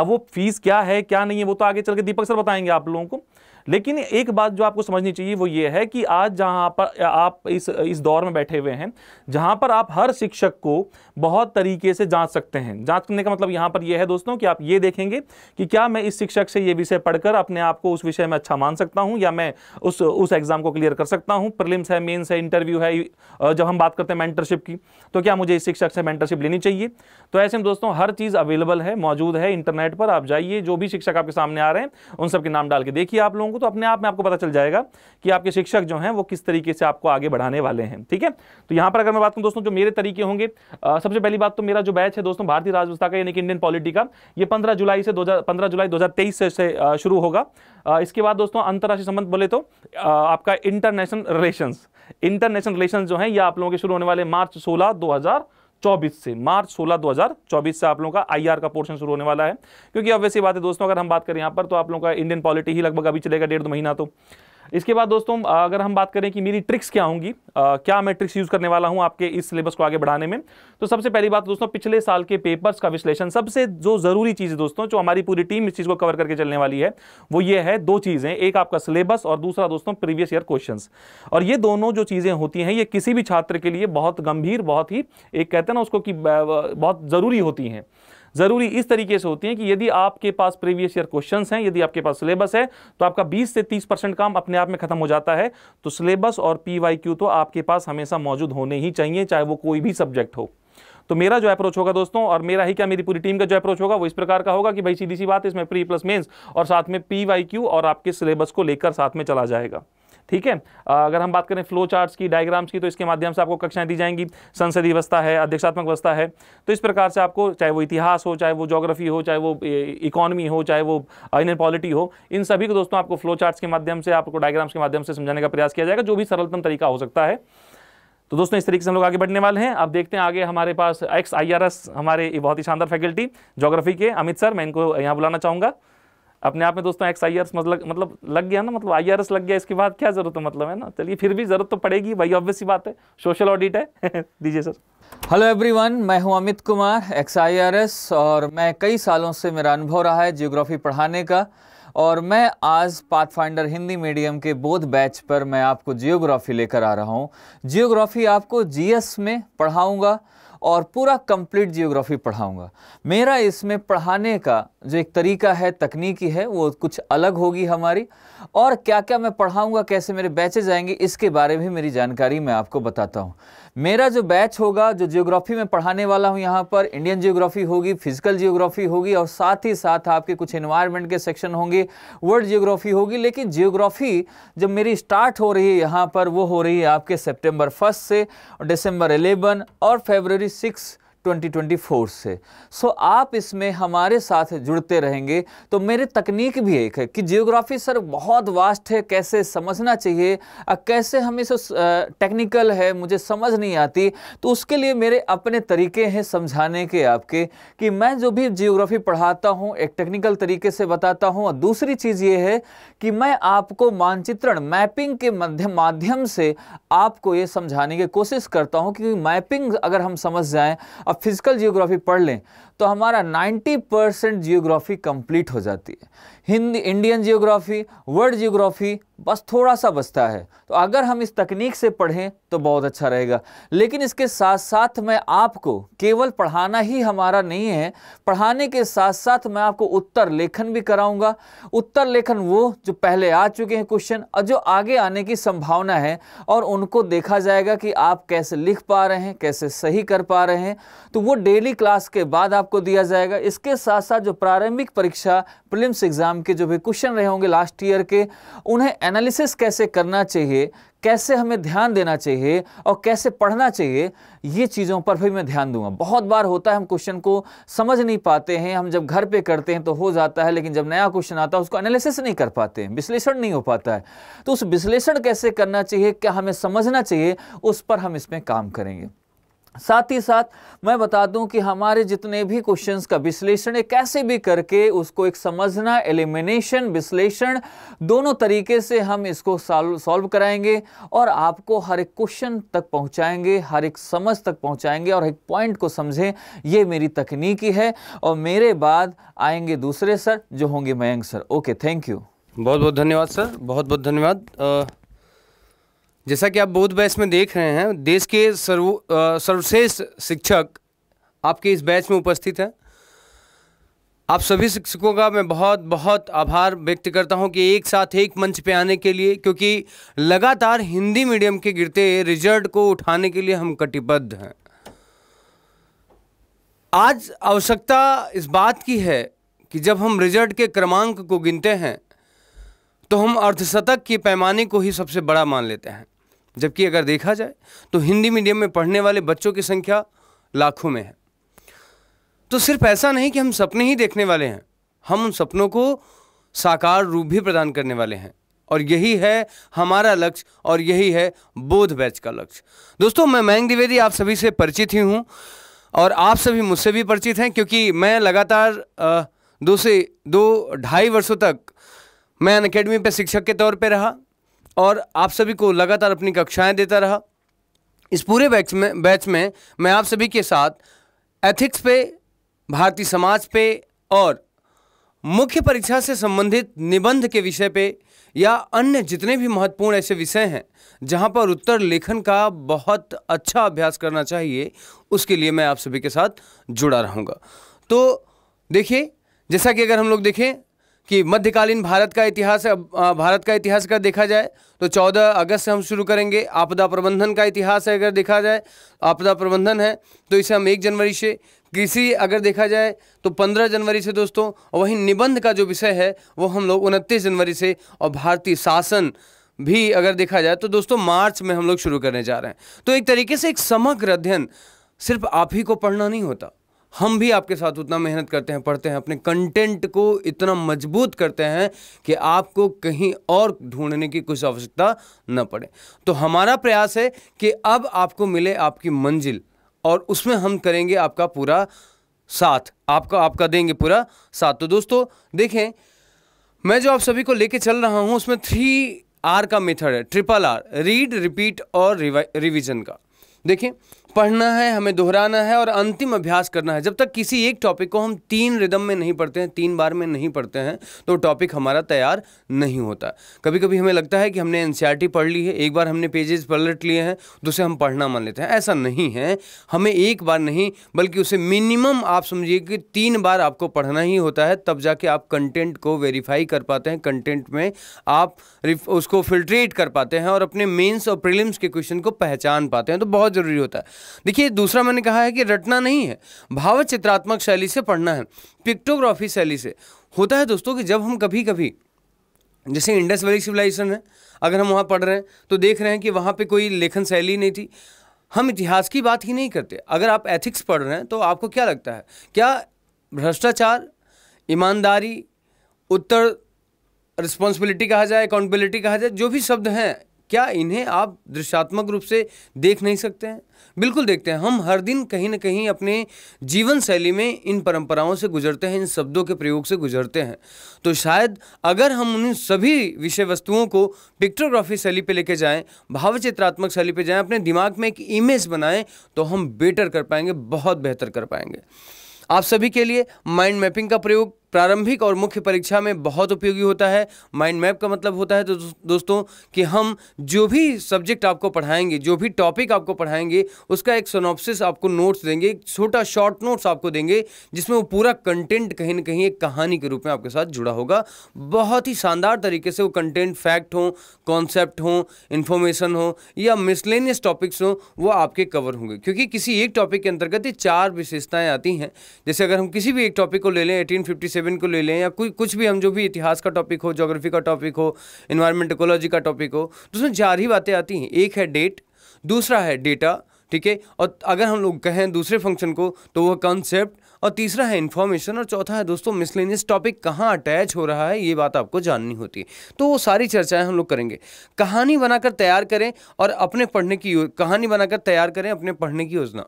अब वो फीस क्या है क्या नहीं है वो तो आगे चल के दीपक सर बताएंगे आप लोगों को लेकिन एक बात जो आपको समझनी चाहिए वो ये है कि आज जहाँ पर आप इस इस दौर में बैठे हुए हैं जहाँ पर आप हर शिक्षक को बहुत तरीके से जांच सकते हैं जांच करने का मतलब यहाँ पर यह है दोस्तों कि आप ये देखेंगे कि क्या मैं इस शिक्षक से ये विषय पढ़कर अपने आप को उस विषय में अच्छा मान सकता हूँ या मैं उस उस एग्ज़ाम को क्लियर कर सकता हूँ प्रिलिम्स है मेन्स है इंटरव्यू है जब हम बात करते हैं मेंटरशिप की तो क्या मुझे इस शिक्षक से मेंटरशिप लेनी चाहिए तो ऐसे में दोस्तों हर चीज़ अवेलेबल है मौजूद है इंटरनेट पर आप जाइए जो भी शिक्षक आपके सामने आ रहे हैं उन सबके नाम डाल के देखिए आप लोगों बताऊंगा तो अपने आप में आपको पता चल जाएगा कि आपके शिक्षक जो हैं वो किस तरीके से आपको आगे बढ़ाने वाले हैं ठीक है तो यहाँ पर अगर मैं बात करूँ दोस्तों जो मेरे तरीके होंगे सबसे पहली बात तो मेरा जो बैच है दोस्तों भारतीय राजव्यवस्था का यानी कि इंडियन पॉलिटी का ये पंद्रह जुलाई से दो पंद्रह जुलाई दो से, शुरू होगा इसके बाद दोस्तों अंतर्राष्ट्रीय संबंध बोले तो आपका इंटरनेशनल रिलेशन इंटरनेशनल रिलेशन जो है ये आप लोगों के शुरू होने वाले मार्च सोलह दो 2024 से मार्च 16 2024 से आप लोगों का आईआर का पोर्शन शुरू होने वाला है क्योंकि अब वैसी बात है दोस्तों अगर हम बात करें यहाँ पर तो आप लोगों का इंडियन पॉलिटी ही लगभग अभी चलेगा डेढ़ दो महीना तो इसके बाद दोस्तों अगर हम बात करें कि मेरी ट्रिक्स क्या होंगी क्या मैं ट्रिक्स यूज़ करने वाला हूँ आपके इस सिलेबस को आगे बढ़ाने में तो सबसे पहली बात दोस्तों पिछले साल के पेपर्स का विश्लेषण सबसे जो ज़रूरी चीज़ है दोस्तों जो हमारी पूरी टीम इस चीज़ को कवर करके चलने वाली है वो ये है दो चीज़ें एक आपका सिलेबस और दूसरा दोस्तों प्रीवियस ईयर क्वेश्चन और ये दोनों जो चीज़ें होती हैं ये किसी भी छात्र के लिए बहुत गंभीर बहुत ही एक कहते हैं ना उसको कि बहुत ज़रूरी होती हैं ज़रूरी इस तरीके से होती हैं कि यदि आपके पास प्रीवियस ईयर क्वेश्चन हैं यदि आपके पास सिलेबस है तो आपका बीस से तीस परसेंट काम अपने आप में खत्म हो जाता है तो सिलेबस और पी वाई क्यू तो आपके पास हमेशा मौजूद होने ही चाहिए चाहे वो कोई भी सब्जेक्ट हो तो मेरा जो अप्रोच होगा दोस्तों और मेरा ही क्या मेरी पूरी टीम का जो अप्रोच होगा वो इस प्रकार का होगा कि भाई सीधी सी बात है इसमें प्री प्लस मेंस और साथ में पी वाई क्यू और आपके सिलेबस को लेकर साथ में चला जाएगा ठीक है अगर हम बात करें फ्लो चार्ट्स की डायग्राम्स की तो इसके माध्यम से आपको कक्षाएं दी जाएंगी संसदीय व्यवस्था है अध्यक्षात्मक व्यवस्था है तो इस प्रकार से आपको चाहे वो इतिहास हो चाहे वो जोग्राफी हो चाहे वो इकोनॉमी हो चाहे वो इंडियन पॉलिटी हो इन सभी को दोस्तों आपको फ्लो चार्ट्स के माध्यम से आपको डायग्राम्स के माध्यम से समझाने का प्रयास किया जाएगा जो भी सरलतम तरीका हो सकता है तो दोस्तों इस तरीके से हम लोग आगे बढ़ने वाले हैं अब देखते हैं आगे हमारे पास एक्स आईआरएस हमारे बहुत ही शानदार फैकल्टी जोग्राफी के अमित सर मैं इनको यहाँ बुलाना चाहूँगा अपने आप में दोस्तों एक्स आई मतलब मतलब लग गया ना मतलब आई लग गया इसके बाद क्या जरूरत है मतलब है ना चलिए फिर भी जरूरत तो पड़ेगी भाई ऑब्वियस सी बात है सोशल ऑडिट है [LAUGHS] दीजिए सर हेलो एवरीवन मैं हूं अमित कुमार एक्स आई और मैं कई सालों से मेरा अनुभव रहा है जियोग्राफी पढ़ाने का और मैं आज पाथफाइंडर हिंदी मीडियम के बोध बैच पर मैं आपको जियोग्राफी लेकर आ रहा हूँ जियोग्राफी आपको जीएस में पढ़ाऊँगा और पूरा कंप्लीट जियोग्राफी पढ़ाऊँगा मेरा इसमें पढ़ाने का जो एक तरीका है तकनीकी है वो कुछ अलग होगी हमारी और क्या क्या मैं पढ़ाऊँगा कैसे मेरे बैचेज आएंगे इसके बारे में मेरी जानकारी मैं आपको बताता हूँ मेरा जो बैच होगा जो जियोग्राफी में पढ़ाने वाला हूँ यहाँ पर इंडियन जियोग्राफी होगी फिजिकल जियोग्राफी होगी और साथ ही साथ आपके कुछ इन्वायरमेंट के सेक्शन होंगे वर्ल्ड जियोग्राफी होगी लेकिन जियोग्राफी जब मेरी स्टार्ट हो रही है यहाँ पर वो हो रही है आपके सेप्टेम्बर फर्स्ट से दिसंबर एलेवन और फेबररी सिक्स 2024 से सो so, आप इसमें हमारे साथ जुड़ते रहेंगे तो मेरे तकनीक भी एक है कि जियोग्राफी सर बहुत वास्ट है कैसे समझना चाहिए कैसे हमें सो टेक्निकल है मुझे समझ नहीं आती तो उसके लिए मेरे अपने तरीके हैं समझाने के आपके कि मैं जो भी जियोग्राफी पढ़ाता हूँ एक टेक्निकल तरीके से बताता हूँ और दूसरी चीज़ ये है कि मैं आपको मानचित्रण मैपिंग के माध्यम माध्यम से आपको ये समझाने की कोशिश करता हूँ कि मैपिंग अगर हम समझ जाएँ अब फिजिकल जियोग्राफी पढ़ लें तो हमारा 90 परसेंट जियोग्राफी कंप्लीट हो जाती है Hindi Indian geography world geography बस थोड़ा सा बचता है तो अगर हम इस तकनीक से पढ़ें तो बहुत अच्छा रहेगा लेकिन इसके साथ साथ मैं आपको केवल पढ़ाना ही हमारा नहीं है पढ़ाने के साथ साथ मैं आपको उत्तर लेखन भी कराऊंगा उत्तर लेखन वो जो पहले आ चुके हैं क्वेश्चन और जो आगे आने की संभावना है और उनको देखा जाएगा कि आप कैसे लिख पा रहे हैं कैसे सही कर पा रहे हैं तो वो डेली क्लास के बाद आप आपको दिया जाएगा इसके साथ साथ जो प्रारंभिक परीक्षा प्रिलिम्स एग्ज़ाम के जो भी क्वेश्चन रहे होंगे लास्ट ईयर के उन्हें एनालिसिस कैसे करना चाहिए कैसे हमें ध्यान देना चाहिए और कैसे पढ़ना चाहिए ये चीज़ों पर भी मैं ध्यान दूंगा बहुत बार होता है हम क्वेश्चन को समझ नहीं पाते हैं हम जब घर पे करते हैं तो हो जाता है लेकिन जब नया क्वेश्चन आता है उसको एनालिसिस नहीं कर पाते हैं विश्लेषण नहीं हो पाता है तो उस विश्लेषण कैसे करना चाहिए क्या हमें समझना चाहिए उस पर हम इसमें काम करेंगे साथ ही साथ मैं बता दूं कि हमारे जितने भी क्वेश्चंस का विश्लेषण है कैसे भी करके उसको एक समझना एलिमिनेशन विश्लेषण दोनों तरीके से हम इसको सॉल्व कराएंगे और आपको हर एक क्वेश्चन तक पहुंचाएंगे हर एक समझ तक पहुंचाएंगे और एक पॉइंट को समझें ये मेरी तकनीकी है और मेरे बाद आएंगे दूसरे सर जो होंगे Mayank sir okay thank you बहुत बहुत धन्यवाद सर बहुत बहुत धन्यवाद जैसा कि आप बोध बैच में देख रहे हैं देश के सर्व सर्वश्रेष्ठ शिक्षक आपके इस बैच में उपस्थित हैं आप सभी शिक्षकों का मैं बहुत बहुत आभार व्यक्त करता हूं कि एक साथ एक मंच पे आने के लिए क्योंकि लगातार हिंदी मीडियम के गिरते रिजल्ट को उठाने के लिए हम कटिबद्ध हैं आज आवश्यकता इस बात की है कि जब हम रिजल्ट के क्रमांक को गिनते हैं तो हम अर्धशतक के पैमाने को ही सबसे बड़ा मान लेते हैं जबकि अगर देखा जाए तो हिंदी मीडियम में पढ़ने वाले बच्चों की संख्या लाखों में है तो सिर्फ ऐसा नहीं कि हम सपने ही देखने वाले हैं हम उन सपनों को साकार रूप भी प्रदान करने वाले हैं और यही है हमारा लक्ष्य और यही है बोध बैच का लक्ष्य दोस्तों मैं मयंक द्विवेदी आप सभी से परिचित ही हूँ और आप सभी मुझसे भी परिचित हैं क्योंकि मैं लगातार दो से दो ढाई वर्षों तक मैं अन अकेडमी पर शिक्षक के तौर पर रहा और आप सभी को लगातार अपनी कक्षाएं देता रहा इस पूरे बैच में बैच में मैं आप सभी के साथ एथिक्स पे भारतीय समाज पे और मुख्य परीक्षा से संबंधित निबंध के विषय पे या अन्य जितने भी महत्वपूर्ण ऐसे विषय हैं जहां पर उत्तर लेखन का बहुत अच्छा अभ्यास करना चाहिए उसके लिए मैं आप सभी के साथ जुड़ा रहूँगा तो देखिए जैसा कि अगर हम लोग देखें कि मध्यकालीन भारत का इतिहास भारत का इतिहास अगर देखा जाए तो 14 अगस्त से हम शुरू करेंगे आपदा प्रबंधन का इतिहास अगर देखा जाए आपदा प्रबंधन है तो इसे हम एक जनवरी से कृषि अगर देखा जाए तो 15 जनवरी से दोस्तों वहीं निबंध का जो विषय है वो हम लोग उनतीस जनवरी से और भारतीय शासन भी अगर देखा जाए तो दोस्तों मार्च में हम लोग शुरू करने जा रहे हैं तो एक तरीके से एक समग्र अध्ययन सिर्फ आप ही को पढ़ना नहीं होता हम भी आपके साथ उतना मेहनत करते हैं पढ़ते हैं अपने कंटेंट को इतना मजबूत करते हैं कि आपको कहीं और ढूंढने की कुछ आवश्यकता न पड़े तो हमारा प्रयास है कि अब आपको मिले आपकी मंजिल और उसमें हम करेंगे आपका पूरा साथ आपका आपका देंगे पूरा साथ तो दोस्तों देखें मैं जो आप सभी को लेके चल रहा हूँ उसमें थ्री आर का मेथड है ट्रिपल आर रीड रिपीट और रिविजन का देखें पढ़ना है हमें दोहराना है और अंतिम अभ्यास करना है जब तक किसी एक टॉपिक को हम तीन रिदम में नहीं पढ़ते हैं तीन बार में नहीं पढ़ते हैं तो टॉपिक हमारा तैयार नहीं होता कभी कभी हमें लगता है कि हमने एन पढ़ ली है एक बार हमने पेजेस पलट लिए हैं तो उसे हम पढ़ना मान लेते हैं ऐसा नहीं है हमें एक बार नहीं बल्कि उसे मिनिमम आप समझिए कि तीन बार आपको पढ़ना ही होता है तब जाके आप कंटेंट को वेरीफाई कर पाते हैं कंटेंट में आप उसको फिल्ट्रेट कर पाते हैं और अपने मेन्स और प्रिलिम्स के क्वेश्चन को पहचान पाते हैं तो बहुत ज़रूरी होता है देखिए दूसरा मैंने कहा है कि रटना नहीं है भाव चित्रात्मक शैली से पढ़ना है पिक्टोग्राफी शैली से होता है दोस्तों कि जब हम कभी कभी जैसे इंडस वैली सिविलाइजेशन है अगर हम वहाँ पढ़ रहे हैं तो देख रहे हैं कि वहाँ पे कोई लेखन शैली नहीं थी हम इतिहास की बात ही नहीं करते अगर आप एथिक्स पढ़ रहे हैं तो आपको क्या लगता है क्या भ्रष्टाचार ईमानदारी उत्तर रिस्पॉन्सिबिलिटी कहा जाए अकाउंटेबिलिटी कहा जाए जो भी शब्द हैं क्या इन्हें आप दृश्यात्मक रूप से देख नहीं सकते हैं बिल्कुल देखते हैं हम हर दिन कहीं ना कहीं अपने जीवन शैली में इन परंपराओं से गुजरते हैं इन शब्दों के प्रयोग से गुजरते हैं तो शायद अगर हम उन सभी विषय वस्तुओं को पिक्टोग्राफी शैली पे लेके जाएं भावचित्रात्मक शैली पे जाएं अपने दिमाग में एक इमेज बनाएं तो हम बेटर कर पाएंगे बहुत बेहतर कर पाएंगे आप सभी के लिए माइंड मैपिंग का प्रयोग प्रारंभिक और मुख्य परीक्षा में बहुत उपयोगी होता है माइंड मैप का मतलब होता है तो दोस्तों कि हम जो भी सब्जेक्ट आपको पढ़ाएंगे जो भी टॉपिक आपको पढ़ाएंगे उसका एक सोनोप्सिस आपको नोट्स देंगे एक छोटा शॉर्ट नोट्स आपको देंगे जिसमें वो पूरा कंटेंट कहीं ना कहीं एक कहानी के रूप में आपके साथ जुड़ा होगा बहुत ही शानदार तरीके से वो कंटेंट फैक्ट हों कॉन्सेप्ट हों इन्फॉर्मेशन हो या मिसलेनियस टॉपिक्स हों वो आपके कवर होंगे क्योंकि किसी एक टॉपिक के अंतर्गत ये चार विशेषताएँ आती हैं जैसे अगर हम किसी भी एक टॉपिक को ले लें एटीन फिफ्टी सेवन को ले लें या कोई कुछ भी हम जो भी इतिहास का टॉपिक हो ज्योग्राफी का टॉपिक हो इन्वायरमेंट इकोलॉजी का टॉपिक हो तो उसमें चार ही बातें आती हैं एक है डेट दूसरा है डेटा ठीक है और अगर हम लोग कहें दूसरे फंक्शन को तो वह कॉन्सेप्ट और तीसरा है इन्फॉर्मेशन और चौथा है दोस्तों मिसलेनियस टॉपिक कहाँ अटैच हो रहा है ये बात आपको जाननी होती है तो वो सारी चर्चाएं हम लोग करेंगे कहानी बनाकर तैयार करें और अपने पढ़ने की कहानी बनाकर तैयार करें अपने पढ़ने की योजना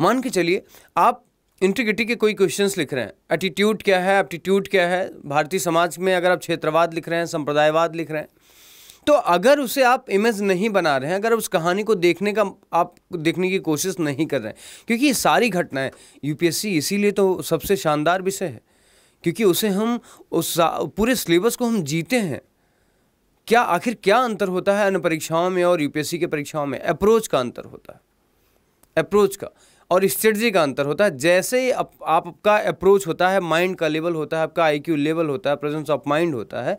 मान के चलिए आप इंटीग्रिटी के कोई क्वेश्चंस लिख रहे हैं एटीट्यूड क्या है एप्टीट्यूड क्या है भारतीय समाज में अगर आप क्षेत्रवाद लिख रहे हैं संप्रदायवाद लिख रहे हैं तो अगर उसे आप इमेज नहीं बना रहे हैं अगर उस कहानी को देखने का आप देखने की कोशिश नहीं कर रहे हैं क्योंकि ये सारी घटनाएं यूपीएससी इसीलिए तो सबसे शानदार विषय है क्योंकि उसे हम उस पूरे सिलेबस को हम जीते हैं क्या आखिर क्या अंतर होता है अन्य परीक्षाओं में और यूपीएससी के परीक्षाओं में अप्रोच का अंतर होता है अप्रोच का और स्ट्रेटजी का अंतर होता है जैसे ही आप, आपका अप्रोच होता है माइंड का लेवल होता है आपका आईक्यू लेवल होता है प्रेजेंस ऑफ माइंड होता है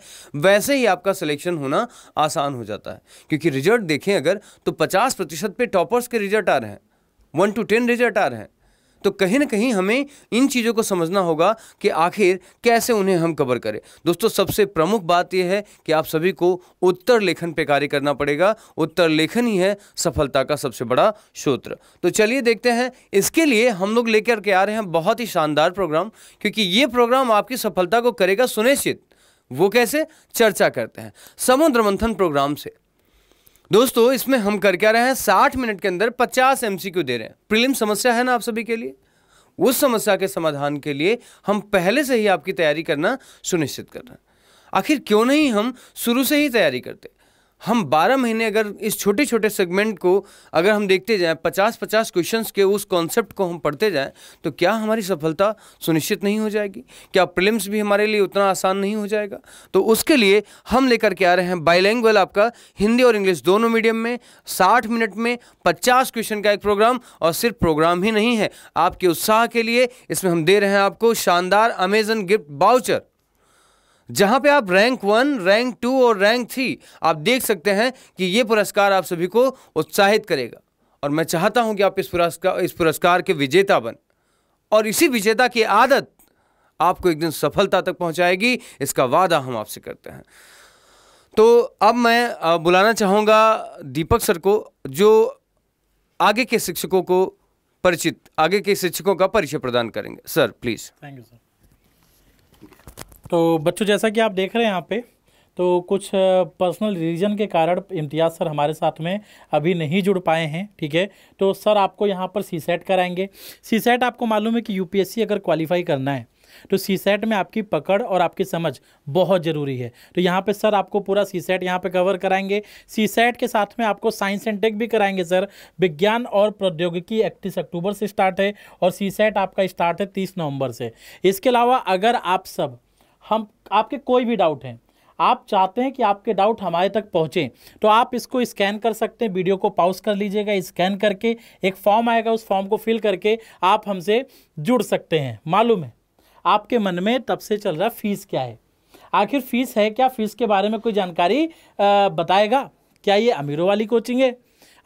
वैसे ही आपका सिलेक्शन होना आसान हो जाता है क्योंकि रिजल्ट देखें अगर तो पचास प्रतिशत पे टॉपर्स के रिजल्ट आ रहे हैं वन टू टेन रिजल्ट आ रहे हैं तो कहीं ना कहीं हमें इन चीज़ों को समझना होगा कि आखिर कैसे उन्हें हम कवर करें दोस्तों सबसे प्रमुख बात यह है कि आप सभी को उत्तर लेखन पे कार्य करना पड़ेगा उत्तर लेखन ही है सफलता का सबसे बड़ा सूत्र तो चलिए देखते हैं इसके लिए हम लोग लेकर के आ रहे हैं बहुत ही शानदार प्रोग्राम क्योंकि ये प्रोग्राम आपकी सफलता को करेगा सुनिश्चित वो कैसे चर्चा करते हैं समुद्र मंथन प्रोग्राम से दोस्तों इसमें हम कर क्या रहे हैं साठ मिनट के अंदर पचास एम दे रहे हैं प्रिलिम समस्या है ना आप सभी के लिए उस समस्या के समाधान के लिए हम पहले से ही आपकी तैयारी करना सुनिश्चित कर रहे हैं आखिर क्यों नहीं हम शुरू से ही तैयारी करते हम 12 महीने अगर इस छोटे छोटे सेगमेंट को अगर हम देखते जाएं 50-50 क्वेश्चंस के उस कॉन्सेप्ट को हम पढ़ते जाएं तो क्या हमारी सफलता सुनिश्चित नहीं हो जाएगी क्या प्रिलिम्स भी हमारे लिए उतना आसान नहीं हो जाएगा तो उसके लिए हम लेकर के आ रहे हैं बाईलैंग्वेल आपका हिंदी और इंग्लिश दोनों मीडियम में साठ मिनट में पचास क्वेश्चन का एक प्रोग्राम और सिर्फ प्रोग्राम ही नहीं है आपके उत्साह के लिए इसमें हम दे रहे हैं आपको शानदार अमेजन गिफ्ट बाउचर जहां पे आप रैंक वन रैंक टू और रैंक थ्री आप देख सकते हैं कि ये पुरस्कार आप सभी को उत्साहित करेगा और मैं चाहता हूं कि आप इस पुरस्कार इस पुरस्कार के विजेता बन और इसी विजेता की आदत आपको एक दिन सफलता तक पहुंचाएगी इसका वादा हम आपसे करते हैं तो अब मैं बुलाना चाहूँगा दीपक सर को जो आगे के शिक्षकों को परिचित आगे के शिक्षकों का परिचय प्रदान करेंगे sir please thank you sir तो बच्चों जैसा कि आप देख रहे हैं यहाँ पे तो कुछ पर्सनल रीजन के कारण इम्तियाज़ सर हमारे साथ में अभी नहीं जुड़ पाए हैं ठीक है तो सर आपको यहाँ पर सी सेट कराएंगे सी सेट आपको मालूम है कि यूपीएससी अगर क्वालिफाई करना है तो सी सेट में आपकी पकड़ और आपकी समझ बहुत ज़रूरी है तो यहाँ पे सर आपको पूरा सी सेट यहाँ पर कवर कराएंगे सी सेट के साथ में आपको साइंस एंड टेक भी कराएंगे सर विज्ञान और प्रौद्योगिकी इकतीस अक्टूबर से स्टार्ट है और सी सेट आपका स्टार्ट है तीस नवंबर से इसके अलावा अगर आप सब हम आपके कोई भी डाउट हैं आप चाहते हैं कि आपके डाउट हमारे तक पहुँचें तो आप इसको स्कैन कर सकते हैं वीडियो को पॉज कर लीजिएगा स्कैन करके एक फॉर्म आएगा उस फॉर्म को फिल करके आप हमसे जुड़ सकते हैं मालूम है आपके मन में तब से चल रहा फीस क्या है आखिर फीस है क्या फीस के बारे में कोई जानकारी बताएगा क्या ये अमीरों वाली कोचिंग है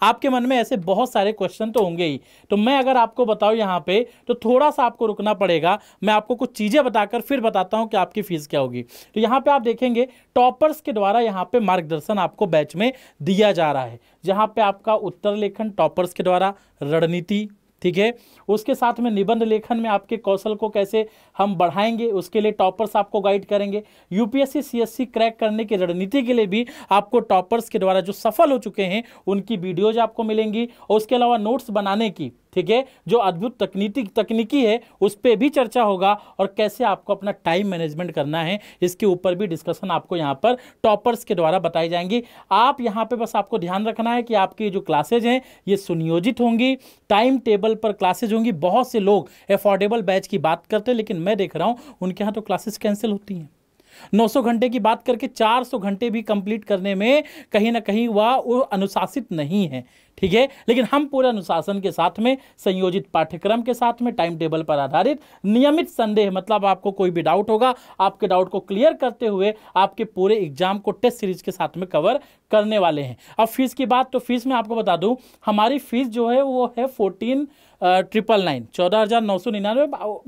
आपके मन में ऐसे बहुत सारे क्वेश्चन तो होंगे ही तो मैं अगर आपको बताऊँ यहाँ पर तो थोड़ा सा आपको रुकना पड़ेगा मैं आपको कुछ चीज़ें बताकर फिर बताता हूँ कि आपकी फ़ीस क्या होगी तो यहाँ पर आप देखेंगे टॉपर्स के द्वारा यहाँ पर मार्गदर्शन आपको बैच में दिया जा रहा है जहाँ पर आपका उत्तर लेखन टॉपर्स के द्वारा रणनीति ठीक है उसके साथ में निबंध लेखन में आपके कौशल को कैसे हम बढ़ाएंगे उसके लिए टॉपर्स आपको गाइड करेंगे यूपीएससी सीएससी क्रैक करने की रणनीति के लिए भी आपको टॉपर्स के द्वारा जो सफल हो चुके हैं उनकी वीडियोज आपको मिलेंगी और उसके अलावा नोट्स बनाने की ठीक है जो अद्भुत तकनीकी तकनीकी है उस पर भी चर्चा होगा और कैसे आपको अपना टाइम मैनेजमेंट करना है इसके ऊपर भी डिस्कशन आपको यहाँ पर टॉपर्स के द्वारा बताई जाएंगी आप यहाँ पर बस आपको ध्यान रखना है कि आपकी जो क्लासेज हैं ये सुनियोजित होंगी टाइम टेबल पर क्लासेज होंगी बहुत से लोग एफोर्डेबल बैच की बात करते हैं लेकिन मैं देख रहा हूँ उनके यहाँ तो क्लासेस कैंसिल होती हैं 900 घंटे की बात करके 400 घंटे भी कंप्लीट करने में कहीं ना कहीं वह अनुशासित नहीं है ठीक है लेकिन हम पूरे अनुशासन के साथ में संयोजित पाठ्यक्रम के साथ में टाइम टेबल पर आधारित नियमित संदेह मतलब आपको कोई भी डाउट होगा आपके डाउट को क्लियर करते हुए आपके पूरे एग्जाम को टेस्ट सीरीज के साथ में कवर करने वाले हैं अब फीस की बात तो फीस में आपको बता दूं हमारी फीस जो है वो है फोर्टीन ट्रिपल नाइन चौदह हज़ार नौ सौ निन्यानवे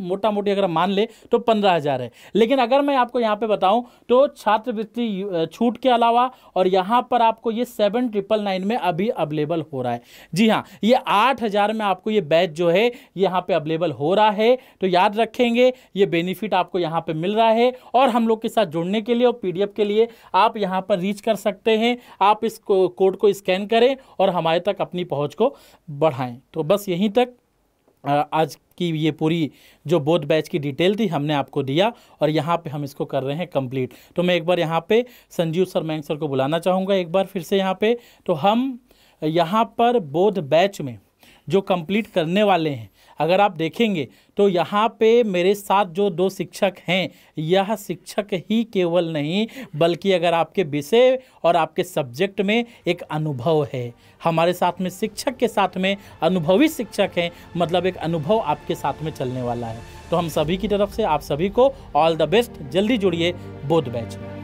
मोटा मोटी अगर मान ले तो पंद्रह हज़ार है लेकिन अगर मैं आपको यहाँ पे बताऊँ तो छात्रवृत्ति छूट के अलावा और यहाँ पर आपको ये सेवन ट्रिपल नाइन में अभी अवेलेबल हो हो रहा है जी हाँ ये आठ हज़ार में आपको ये बैच जो है यहाँ पे अवेलेबल हो रहा है तो याद रखेंगे ये बेनिफिट आपको यहाँ पे मिल रहा है और हम लोग के साथ जुड़ने के लिए और पी के लिए आप यहाँ पर रीच कर सकते हैं आप इस कोड को स्कैन करें और हमारे तक अपनी पहुँच को बढ़ाएँ तो बस यहीं तक आज की ये पूरी जो बोध बैच की डिटेल थी हमने आपको दिया और यहाँ पे हम इसको कर रहे हैं कंप्लीट तो मैं एक बार यहाँ पे संजीव सर मैंग सर को बुलाना चाहूँगा एक बार फिर से यहाँ पे तो हम यहाँ पर बोध बैच में जो कंप्लीट करने वाले हैं अगर आप देखेंगे तो यहाँ पे मेरे साथ जो दो शिक्षक हैं यह शिक्षक ही केवल नहीं बल्कि अगर आपके विषय और आपके सब्जेक्ट में एक अनुभव है हमारे साथ में शिक्षक के साथ में अनुभवी शिक्षक हैं मतलब एक अनुभव आपके साथ में चलने वाला है तो हम सभी की तरफ से आप सभी को ऑल द बेस्ट जल्दी जुड़िए बोध बैच में